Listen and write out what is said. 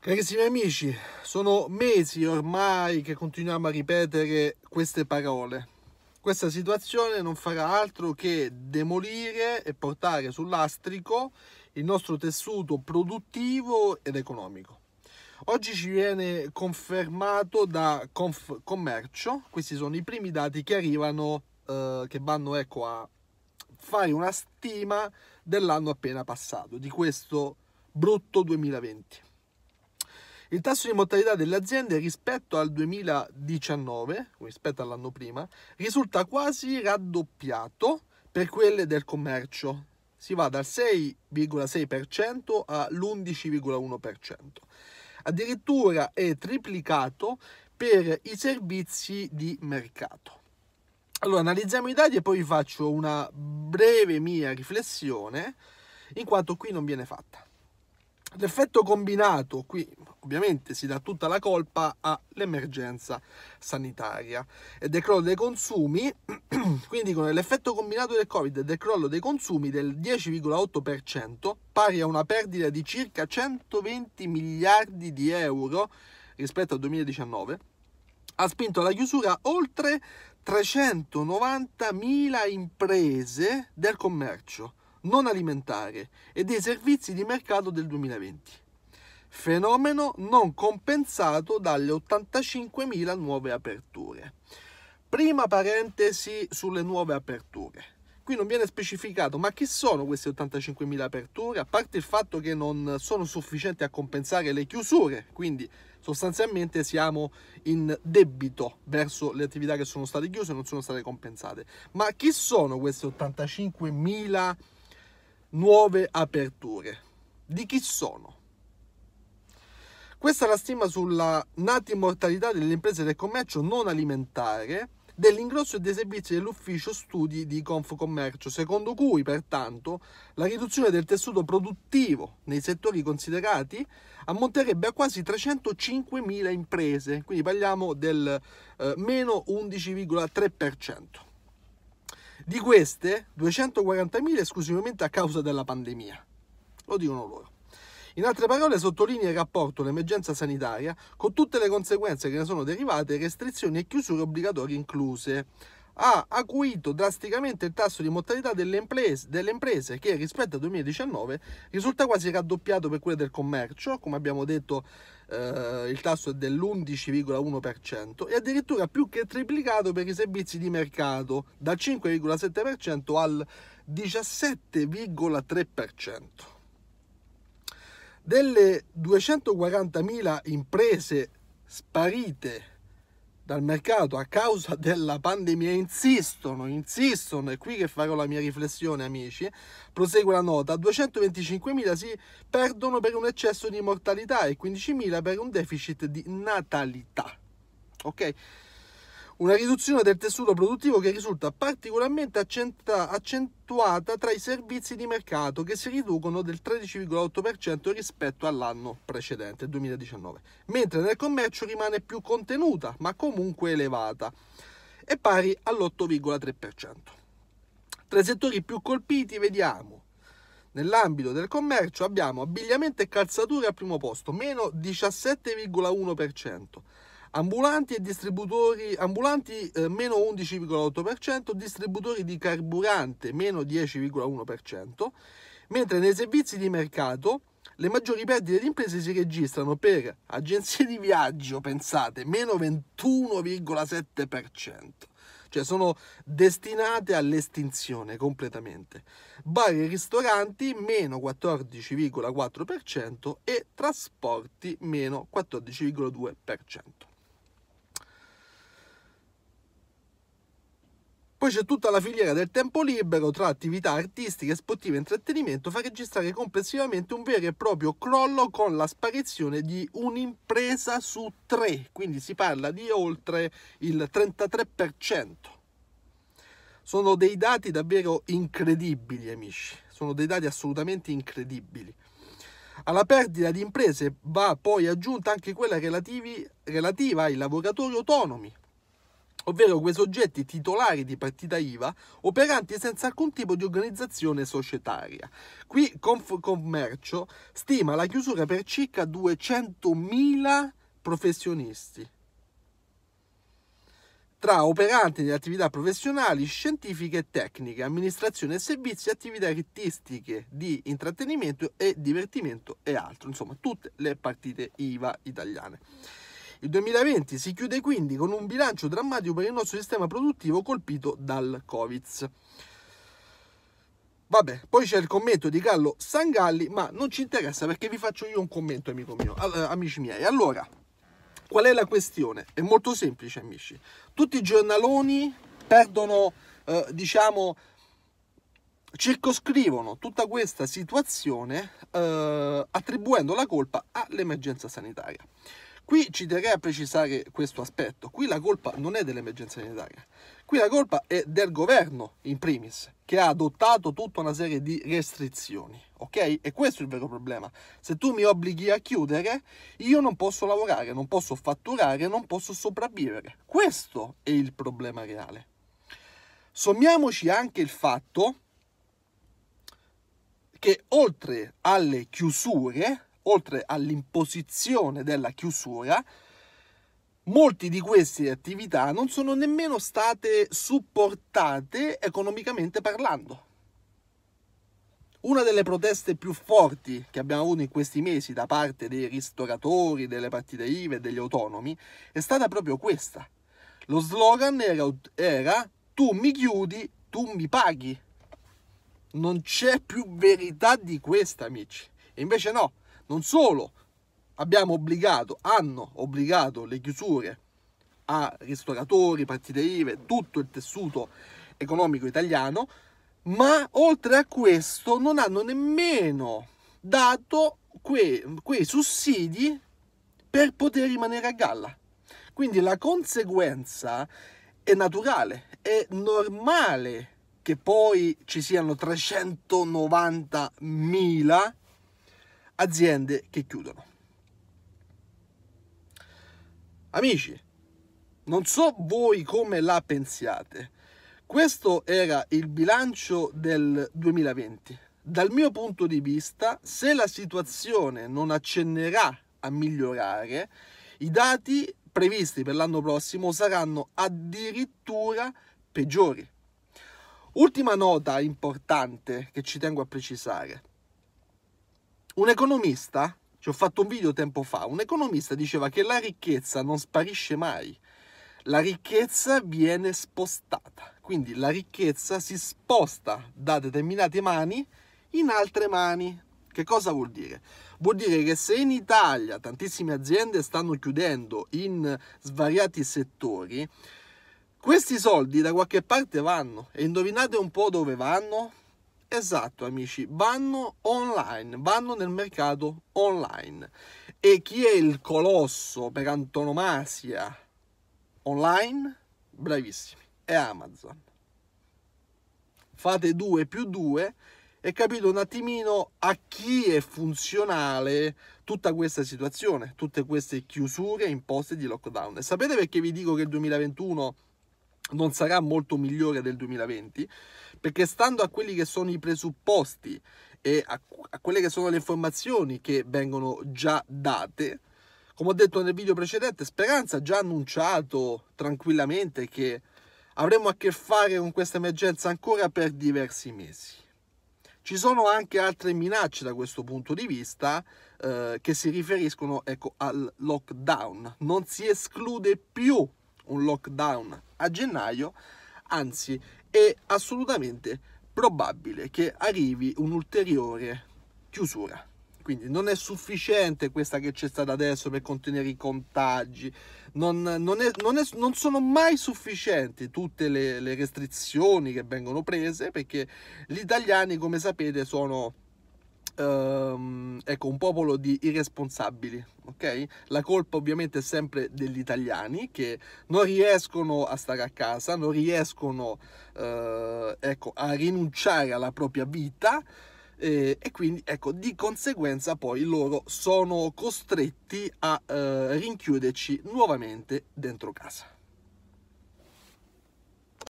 Carissimi amici, sono mesi ormai che continuiamo a ripetere queste parole. Questa situazione non farà altro che demolire e portare sull'astrico il nostro tessuto produttivo ed economico. Oggi ci viene confermato da Confcommercio, questi sono i primi dati che arrivano, eh, che vanno ecco, a fare una stima dell'anno appena passato, di questo brutto 2020. Il tasso di mortalità delle aziende rispetto al 2019, rispetto all'anno prima, risulta quasi raddoppiato per quelle del commercio. Si va dal 6,6% all'11,1%. Addirittura è triplicato per i servizi di mercato. Allora, analizziamo i dati e poi vi faccio una breve mia riflessione, in quanto qui non viene fatta. L'effetto combinato, qui ovviamente si dà tutta la colpa all'emergenza sanitaria e decrollo dei consumi, quindi con l'effetto combinato del Covid e decrollo dei consumi del 10,8%, pari a una perdita di circa 120 miliardi di euro rispetto al 2019, ha spinto alla chiusura oltre 390.000 imprese del commercio non alimentare e dei servizi di mercato del 2020, fenomeno non compensato dalle 85.000 nuove aperture. Prima parentesi sulle nuove aperture. Qui non viene specificato ma chi sono queste 85.000 aperture, a parte il fatto che non sono sufficienti a compensare le chiusure, quindi sostanzialmente siamo in debito verso le attività che sono state chiuse e non sono state compensate. Ma chi sono queste 85.000 aperture? nuove aperture. Di chi sono? Questa è la stima sulla nata immortalità delle imprese del commercio non alimentare, dell'ingrosso e dei servizi dell'ufficio studi di Confcommercio, secondo cui pertanto la riduzione del tessuto produttivo nei settori considerati ammonterebbe a quasi 305.000 imprese, quindi parliamo del eh, meno 11,3%. Di queste, 240.000 esclusivamente a causa della pandemia. Lo dicono loro. In altre parole, sottolinea il rapporto l'emergenza sanitaria con tutte le conseguenze che ne sono derivate, restrizioni e chiusure obbligatorie incluse ha acuito drasticamente il tasso di mortalità delle imprese, delle imprese, che rispetto al 2019 risulta quasi raddoppiato per quelle del commercio, come abbiamo detto eh, il tasso è dell'11,1% e addirittura più che triplicato per i servizi di mercato dal 5,7% al 17,3%. Delle 240.000 imprese sparite dal mercato a causa della pandemia insistono, insistono, è qui che farò la mia riflessione amici, prosegue la nota, 225.000 si perdono per un eccesso di mortalità e 15.000 per un deficit di natalità. Ok? una riduzione del tessuto produttivo che risulta particolarmente accentuata tra i servizi di mercato che si riducono del 13,8% rispetto all'anno precedente, 2019, mentre nel commercio rimane più contenuta ma comunque elevata, e pari all'8,3%. Tra i settori più colpiti vediamo Nell'ambito del commercio abbiamo abbigliamento e calzature al primo posto, meno 17,1%, ambulanti e distributori ambulanti eh, meno 11,8%, distributori di carburante meno 10,1%, mentre nei servizi di mercato le maggiori perdite di imprese si registrano per agenzie di viaggio, pensate, meno 21,7%, cioè sono destinate all'estinzione completamente. Bar e ristoranti meno 14,4% e trasporti meno 14,2%. Poi c'è tutta la filiera del tempo libero tra attività artistiche, sportive e intrattenimento fa registrare complessivamente un vero e proprio crollo con la sparizione di un'impresa su tre, quindi si parla di oltre il 33%. Sono dei dati davvero incredibili, amici, sono dei dati assolutamente incredibili. Alla perdita di imprese va poi aggiunta anche quella relativi, relativa ai lavoratori autonomi, ovvero quei soggetti titolari di partita IVA operanti senza alcun tipo di organizzazione societaria. Qui Confcommercio stima la chiusura per circa 200.000 professionisti tra operanti di attività professionali, scientifiche e tecniche, amministrazione e servizi, attività artistiche di intrattenimento e divertimento e altro, insomma tutte le partite IVA italiane. Il 2020 si chiude quindi con un bilancio drammatico per il nostro sistema produttivo colpito dal Covid. Vabbè, poi c'è il commento di Carlo Sangalli, ma non ci interessa perché vi faccio io un commento, amico mio, eh, amici miei. Allora, qual è la questione? È molto semplice, amici. Tutti i giornaloni perdono, eh, diciamo, circoscrivono tutta questa situazione eh, attribuendo la colpa all'emergenza sanitaria. Qui ci terrei a precisare questo aspetto. Qui la colpa non è dell'emergenza sanitaria, qui la colpa è del governo in primis, che ha adottato tutta una serie di restrizioni, ok? E questo è il vero problema. Se tu mi obblighi a chiudere, io non posso lavorare, non posso fatturare, non posso sopravvivere. Questo è il problema reale. Sommiamoci anche il fatto che oltre alle chiusure oltre all'imposizione della chiusura, molti di queste attività non sono nemmeno state supportate economicamente parlando. Una delle proteste più forti che abbiamo avuto in questi mesi da parte dei ristoratori, delle partite IVE e degli autonomi è stata proprio questa. Lo slogan era, era tu mi chiudi, tu mi paghi. Non c'è più verità di questa, amici. E invece no, non solo abbiamo obbligato, hanno obbligato le chiusure a ristoratori, partite IVE, tutto il tessuto economico italiano, ma oltre a questo non hanno nemmeno dato quei, quei sussidi per poter rimanere a galla. Quindi la conseguenza è naturale, è normale che poi ci siano 390.000 aziende che chiudono. Amici, non so voi come la pensiate. Questo era il bilancio del 2020. Dal mio punto di vista, se la situazione non accennerà a migliorare, i dati previsti per l'anno prossimo saranno addirittura peggiori. Ultima nota importante che ci tengo a precisare. Un economista, ci ho fatto un video tempo fa, un economista diceva che la ricchezza non sparisce mai, la ricchezza viene spostata, quindi la ricchezza si sposta da determinate mani in altre mani. Che cosa vuol dire? Vuol dire che se in Italia tantissime aziende stanno chiudendo in svariati settori, questi soldi da qualche parte vanno e indovinate un po' dove vanno? Esatto amici, vanno online, vanno nel mercato online. E chi è il colosso per antonomasia online? Bravissimi, è Amazon. Fate 2 più 2 e capite un attimino a chi è funzionale tutta questa situazione, tutte queste chiusure imposte di lockdown. E sapete perché vi dico che il 2021 non sarà molto migliore del 2020, perché stando a quelli che sono i presupposti e a, a quelle che sono le informazioni che vengono già date, come ho detto nel video precedente, Speranza ha già annunciato tranquillamente che avremo a che fare con questa emergenza ancora per diversi mesi. Ci sono anche altre minacce da questo punto di vista eh, che si riferiscono ecco, al lockdown. Non si esclude più un lockdown a gennaio, anzi è assolutamente probabile che arrivi un'ulteriore chiusura. Quindi non è sufficiente questa che c'è stata adesso per contenere i contagi, non, non, è, non, è, non sono mai sufficienti tutte le, le restrizioni che vengono prese perché gli italiani, come sapete, sono Um, ecco, un popolo di irresponsabili, ok? La colpa ovviamente è sempre degli italiani che non riescono a stare a casa, non riescono uh, ecco, a rinunciare alla propria vita eh, e quindi ecco, di conseguenza poi loro sono costretti a uh, rinchiuderci nuovamente dentro casa.